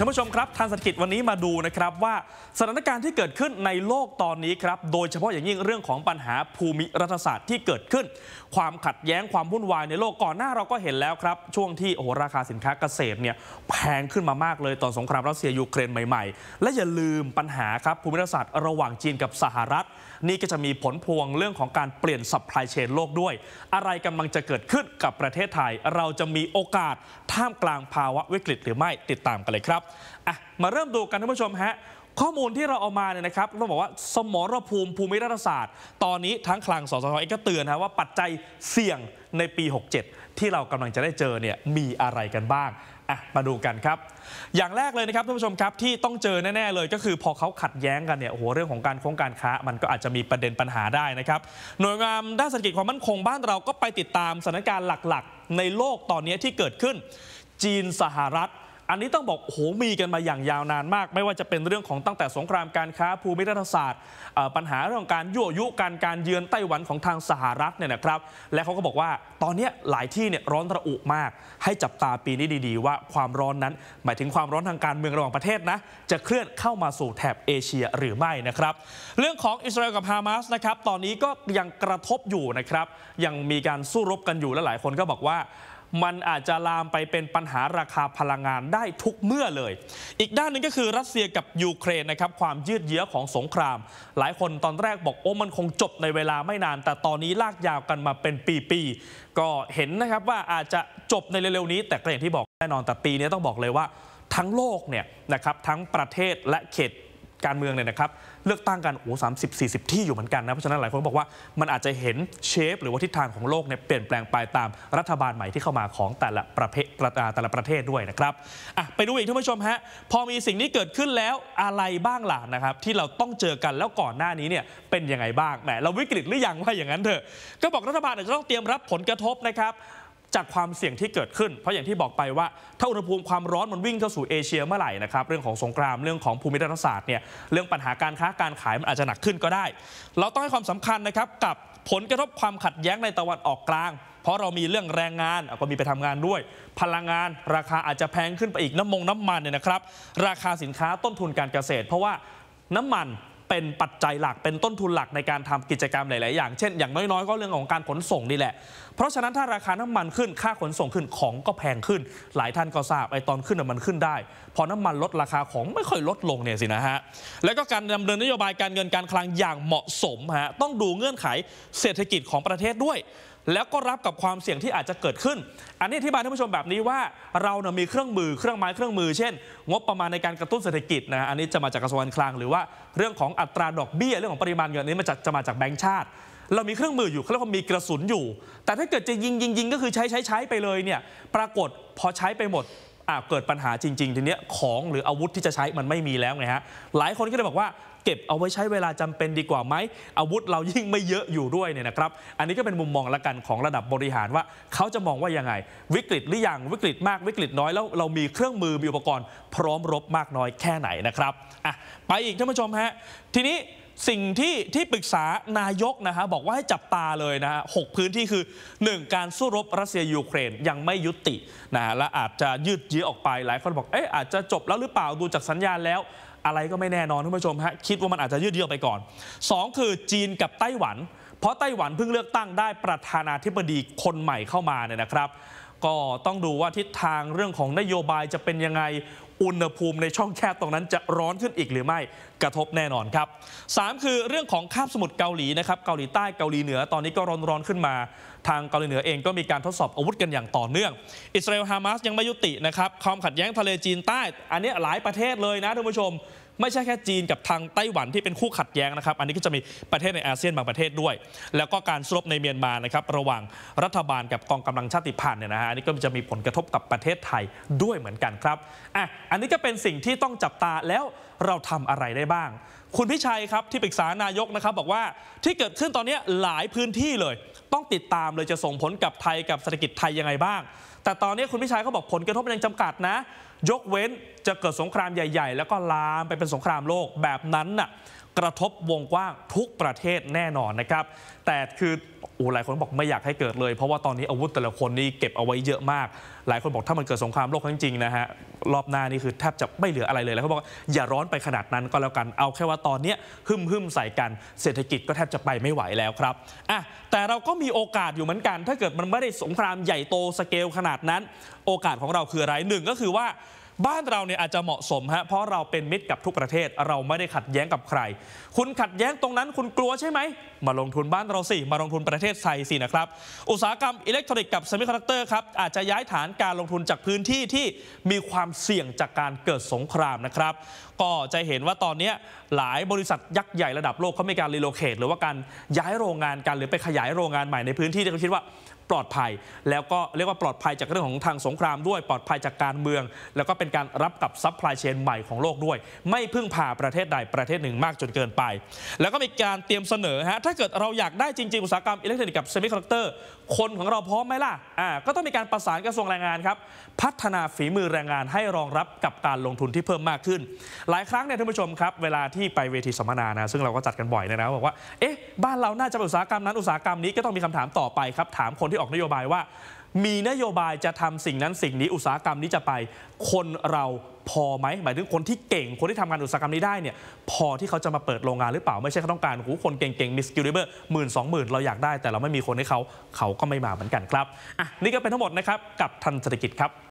ท่านผู้ชมครับทางเศรษฐกิจวันนี้มาดูนะครับว่าสถานการณ์ที่เกิดขึ้นในโลกตอนนี้ครับโดยเฉพาะอย่างยิ่งเรื่องของปัญหาภูมิรัฐศาสตร์ที่เกิดขึ้น ความขัดแย้งความวุ่นวายในโลกก่อนหน้าเราก็เห็นแล้วครับช่วงที่โอ้โหราคาสินค้าเกษตรเนี่ยแพงขึ้นมามากเลยตอนสงครามรัสเซียยูเครนใหม่ๆ และอย่าลืมปัญหาครับภูมิรัฐศาสตร์ระหว่างจีนกับสหรัฐนี่ก็จะมีผลพวงเรื่องของการเปลี่ยนสัพพลายเชนโลกด้วย อะไรกำลังจะเกิดขึ้นกับประเทศไทย เราจะมีโอกาสท่ามกลางภาวะวิกฤตหรือไม่ติดตามกันเลยครับ อ่ะ มาเริ่มดูกันท่านผู้ชมฮะข้อมูลที่เราเอามาเนี่ยนะครับเราบอกว่าสมรภูมิภูมิรัฐศาสตร์ ตอนนี้ทั้งคลังสสเองก็เตือนนะว่าปัจจัยเสี่ยงในปี 67 ที่เรากำลังจะได้เจอเนี่ยมีอะไรกันบ้างอ่ะ มาดูกันครับ อย่างแรกเลยนะครับท่านผู้ชมครับที่ต้องเจอแน่ ๆเลยก็คือพอเขาขัดแย้งกันเนี่ยโอ้โหเรื่องของการโครงการค้ามันก็อาจจะมีประเด็นปัญหาได้นะครับ หน่วยงานด้านเศรษฐกิจความมั่นคงบ้านเราก็ไปติดตามสถานการณ์หลักๆ ในโลกตอนนี้ที่เกิดขึ้น จีนสหรัฐอันนี้ต้องบอกโอ้โหมีกันมาอย่างยาวนานมาก ไม่ว่าจะเป็นเรื่องของตั้งแต่สงครามการค้าภูมิรัฐศาสตร์ปัญหาเรื่องการยั่วยุการการเยือนไต้หวันของทางสหรัฐเนี่ยนะครับ และเขาก็บอกว่าตอนนี้หลายที่เนี่ยร้อนระอุมาก ให้จับตาปีนี้ดี ๆ ว่าความร้อนนั้น หมายถึงความร้อนทางการเมืองระหว่างประเทศนะจะเคลื่อนเข้ามาสู่แถบเอเชียหรือไม่นะครับ เรื่องของอิสราเอลกับฮามาสนะครับตอนนี้ก็ยังกระทบอยู่นะครับ ยังมีการสู้รบกันอยู่และหลายคนก็บอกว่ามันอาจจะลามไปเป็นปัญหาราคาพลังงานได้ทุกเมื่อเลย อีกด้านหนึ่งก็คือรัสเซียกับยูเครนนะครับความยืดเยื้อของสงคราม หลายคนตอนแรกบอกโอ้มันคงจบในเวลาไม่นาน แต่ตอนนี้ลากยาวกันมาเป็นปีๆ ก็เห็นนะครับว่าอาจจะจบในเร็วๆนี้ แต่ก็อย่างที่บอกแน่นอนแต่ปีนี้ต้องบอกเลยว่า ทั้งโลกเนี่ยนะครับทั้งประเทศและเขตการเมืองเนี่ยนะครับ เลือกตั้งกันโอ้สามสิบสี่สิบที่อยู่เหมือนกันนะ เพราะฉะนั้นหลายคนบอกว่า มันอาจจะเห็นเชฟหรือว่าทิศทางของโลกเนี่ยเปลี่ยนแปลงไปตามรัฐบาลใหม่ที่เข้ามาของแต่ละประเททแต่ละประเทศด้วยนะครับอ่ะไปดูอีกท่านผู้ชมฮะ พอมีสิ่งนี้เกิดขึ้นแล้วอะไรบ้างล่ะนะครับ ที่เราต้องเจอกันแล้วก่อนหน้านี้เนี่ยเป็นยังไงบ้างแหมเราวิกฤตหรือยังว่าอย่างนั้นเถอะก็บอกรัฐบาลอาจจะต้องเตรียมรับผลกระทบนะครับจากความเสี่ยงที่เกิดขึ้น เพราะอย่างที่บอกไปว่า ถ้าอุณหภูมิความร้อนมันวิ่งเข้าสู่เอเชียเมื่อไหร่นะครับเรื่องของสงครามเรื่องของภูมิรัฐศาสตร์เนี่ยเรื่องปัญหาการค้าการขายมันอาจจะหนักขึ้นก็ได้ เราต้องให้ความสำคัญนะครับ กับผลกระทบความขัดแย้งในตะวันออกกลาง เพราะเรามีเรื่องแรงงานก็มีไปทำงานด้วย พลังงานราคาอาจจะแพงขึ้นไปอีกน้ำมงน้ำมันเนี่ยนะครับ ราคาสินค้าต้นทุนการเกษตร เพราะว่าน้ำมันเป็นปัจจัยหลักเป็นต้นทุนหลักในการทำกิจกรรมหลาย ๆ อย่างเช่นอย่างน้อย ๆ ก็เรื่องของการขนส่งนี่แหละ เพราะฉะนั้นถ้าราคาน้ำมันขึ้นค่าขนส่งขึ้นของก็แพงขึ้นหลายท่านก็ทราบไอตอนขึ้นมันขึ้นได้พอน้ำมันลดราคาของไม่ค่อยลดลงเนี่ยสินะฮะแล้วก็การดำเนินนโยบายการเงินการคลังอย่างเหมาะสมฮะต้องดูเงื่อนไขเศรษฐกิจของประเทศด้วยแล้วก็รับกับความเสี่ยงที่อาจจะเกิดขึ้น อันนี้อธิบายท่านผู้ชมแบบนี้ว่า เราเนี่ยมีเครื่องมือเครื่องไม้เครื่องมือเช่น งบประมาณในการกระตุ้นเศรษฐกิจนะอันนี้จะมาจากกระทรวงการคลังหรือว่า เรื่องของอัตราดอกเบี้ยเรื่องของปริมาณเงินนี้มันจะจะมาจากแบงก์ชาติ เรามีเครื่องมืออยู่เขาเรียกว่ามีกระสุนอยู่ แต่ถ้าเกิดจะยิงยิงยิงก็คือใช้ใช้ใช้ไปเลยเนี่ยปรากฏพอใช้ไปหมดเกิดปัญหาจริง ๆ ทีเนี้ยของหรืออาวุธที่จะใช้มันไม่มีแล้วไงฮะหลายคนก็เลยบอกว่า เก็บเอาไว้ใช้เวลาจำเป็นดีกว่าไหมอาวุธเรายิ่งไม่เยอะอยู่ด้วยเนี่ยนะครับอันนี้ก็เป็นมุมมองละกันของระดับบริหารว่าเขาจะมองว่ายังไง วิกฤตหรือยังวิกฤตมากวิกฤตน้อย แล้วเรามีเครื่องมือมีอุปกรณ์ พร้อมรบมากน้อยแค่ไหนนะครับอ่ะไปอีกท่านผู้ชมฮะทีนี้สิ่งที่ที่ปรึกษานายกนะฮะ บอกว่าให้จับตาเลยนะฮะหพื้นที่คือ 1 การสู้รบรัสเซียยูเครนยังไม่ยุตินะฮะ และอาจจะยืดเยื้อออกไปหลายคนบอกเอ๊ะอาจจะจบแล้วหรือเปล่าดูจากสัญญาณแล้ว อะไรก็ไม่แน่นอนท่านผู้ชมฮะ คิดว่ามันอาจจะยืดเยื้อไปก่อน 2 คือจีนกับไต้หวัน เพราะไต้หวันเพิ่งเลือกตั้งได้ประธานาธิบดีคนใหม่เข้ามาเนี่ยนะครับ ก็ต้องดูว่าทิศทางเรื่องของนโยบายจะเป็นยังไงอุณหภูมิในช่องแคบตรงนั้นจะร้อนขึ้นอีกหรือไม่กระทบแน่นอนครับ 3 คือเรื่องของคาบสมุทรเกาหลีนะครับเกาหลีใต้เกาหลีเหนือตอนนี้ก็ร้อนๆขึ้นมาทางเกาหลีเหนือเองก็มีการทดสอบอาวุธกันอย่างต่อเนื่อง อิสราเอลฮามาสยังไม่ยุตินะครับความขัดแย้งทะเลจีนใต้ อันนี้หลายประเทศเลยนะท่านผู้ชม ไม่ใช่แค่จีนกับทางไต้หวันที่เป็นคู่ขัดแย้งนะครับ อันนี้ก็จะมีประเทศในอาเซียนบางประเทศด้วย แล้วก็การสรบในเมียนมานะครับ ระหว่างรัฐบาลกับกองกำลังชาติพันธุ์เนี่ยนะฮะ อันนี้ก็จะมีผลกระทบกับประเทศไทยด้วยเหมือนกันครับ อ่ะ อันนี้ก็เป็นสิ่งที่ต้องจับตาแล้วเราทำอะไรได้บ้าง คุณพิชัยครับ ที่ปรึกษานายกนะครับบอกว่าที่เกิดขึ้นตอนนี้หลายพื้นที่เลย ต้องติดตามเลยจะส่งผลกับไทยกับเศรษฐกิจไทยยังไงบ้าง แต่ตอนนี้คุณพิชัยเขาบอกผลกระทบยังจำกัดนะ ยกเว้นจะเกิดสงครามใหญ่ๆ แล้วก็ลามไปเป็นสงครามโลกแบบนั้นน่ะกระทบวงกว้างทุกประเทศแน่นอนนะครับ แต่คืออ้หลายคนบอกไม่อยากให้เกิดเลย เพราะว่าตอนนี้อาวุธแต่ละคนนี่เก็บเอาไว้เยอะมาก หลายคนบอกถ้ามันเกิดสงครามโลกจริงๆนะฮะรอบหน้านี่คือแทบจะไม่เหลืออะไรเลยแล้วเขาบอกอย่าร้อนไปขนาดนั้นก็แล้วกันเอาแค่ว่าตอนนี้หึมหึมใส่กันเศรษฐกิจก็แทบจะไปไม่ไหวแล้วครับอ่ะแต่เราก็มีโอกาสอยู่เหมือนกัน ถ้าเกิดมันไม่ได้สงครามใหญ่โตสเกลขนาดนั้น โอกาสของเราคืออะไรหนึ่งก็คือว่าบ้านเราเนี่ยอาจจะเหมาะสมฮะเพราะเราเป็นมิตรกับทุกประเทศ เราไม่ได้ขัดแย้งกับใคร คุณขัดแย้งตรงนั้นคุณกลัวใช่ไหมมาลงทุนบ้านเราสิมาลงทุนประเทศไทยสินะครับอุตสาหกรรมอิเล็กทรอนิกส์กับเซมิคอนดักเตอร์ครับอาจจะย้ายฐานการลงทุนจากพื้นที่ที่มีความเสี่ยงจากการเกิดสงครามนะครับ ก็จะเห็นว่าตอนนี้หลายบริษัทยักษ์ใหญ่ระดับโลกเขามีการรีโลเคทหรือว่าการย้ายโรงงานกันหรือไปขยายโรงงานใหม่ในพื้นที่ที่เขาคิดว่าปลอดภัย แล้วก็เรียกว่าปลอดภัยจากเรื่องของทางสงครามด้วย ปลอดภัยจากการเมือง แล้วก็เป็นการรับกับซัพพลายเชนใหม่ของโลกด้วย ไม่พึ่งพาประเทศใดประเทศหนึ่งมากจนเกินไป แล้วก็มีการเตรียมเสนอฮะถ้าเกิดเราอยากได้จริง ๆ อุตสาหกรรมอิเล็กทรอนิกส์กับเซมิคอนดักเตอร์คนของเราพร้อมไหมล่ะอ่าก็ต้องมีการประสานกระทรวงแรงงานครับพัฒนาฝีมือแรงงานให้รองรับกับการลงทุนที่เพิ่มมากขึ้น หลายครั้งเนี่ยท่านผู้ชมครับ เวลาที่ไปเวทีสัมมนานะซึ่งเราก็จัดกันบ่อยนะนะบอกว่าเอ๊ะบ้านเราน่าจะเป็นอุตสาหกรรมนั้นอุตสาหกรรมนี้ก็ต้องมีคำถามต่อไปครับถามคนที่ที่ออกนโยบายว่ามีนโยบายจะทำสิ่งนั้นสิ่งนี้อุตสาหกรรมนี้จะไป คนเราพอไหม หมายถึงคนที่เก่งคนที่ทำงานอุตสาหกรรมนี้ได้เนี่ย พอที่เขาจะมาเปิดโรงงานหรือเปล่าไม่ใช่เขาต้องการหูคนเก่งๆมีสกิลเลเวอร์หมื่นสองหมื่นเราอยากได้แต่เราไม่มีคนให้เขาเขาก็ไม่มาเหมือนกันครับอ่ะนี่ก็เป็นทั้งหมดนะครับกับทันเศรษฐกิจครับ